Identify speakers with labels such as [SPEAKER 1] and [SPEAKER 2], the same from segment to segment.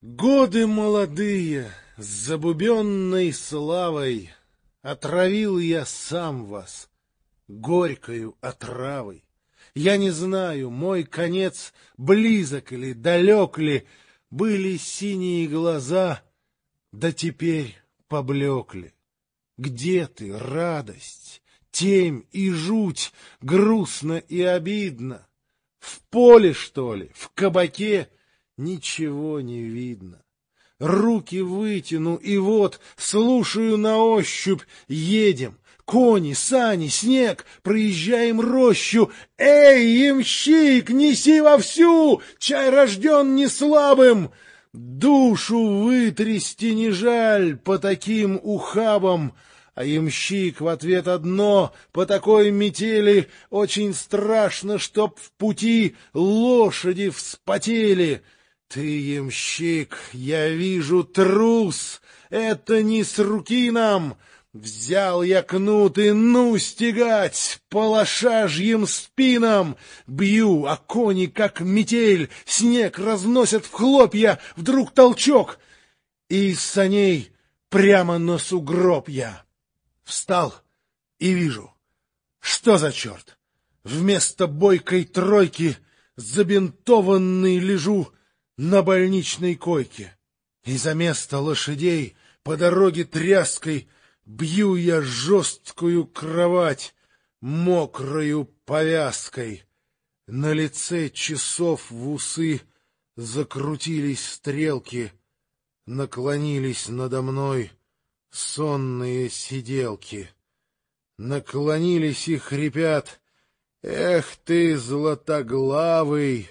[SPEAKER 1] Годы молодые, с забубенной славой, Отравил я сам вас горькою отравой. Я не знаю, мой конец близок или далек ли, Были синие глаза, да теперь поблекли. Где ты, радость, темь и жуть, грустно и обидно? В поле, что ли, в кабаке — Ничего не видно. Руки вытяну, и вот, слушаю на ощупь, едем. Кони, сани, снег, проезжаем рощу. Эй, ямщик, неси вовсю, чай рожден не слабым. Душу вытрясти не жаль по таким ухабам. А ямщик в ответ одно, по такой метели Очень страшно, чтоб в пути лошади вспотели. Ты, ямщик, я вижу трус, это не с руки нам. Взял я кнут и ну стегать, по спинам. Бью, а кони, как метель, снег разносят в хлопья, вдруг толчок. И с саней прямо на сугроб я. Встал и вижу, что за черт. Вместо бойкой тройки забинтованный лежу, на больничной койке, и за место лошадей по дороге тряской бью я жесткую кровать мокрою повязкой. На лице часов в усы закрутились стрелки, наклонились надо мной сонные сиделки. Наклонились и хрипят — Эх ты, златоглавый!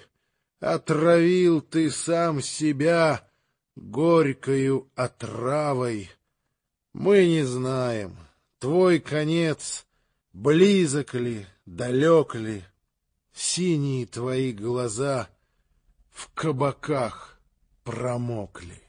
[SPEAKER 1] Отравил ты сам себя горькою отравой. Мы не знаем, твой конец близок ли, далек ли. Синие твои глаза в кабаках промокли.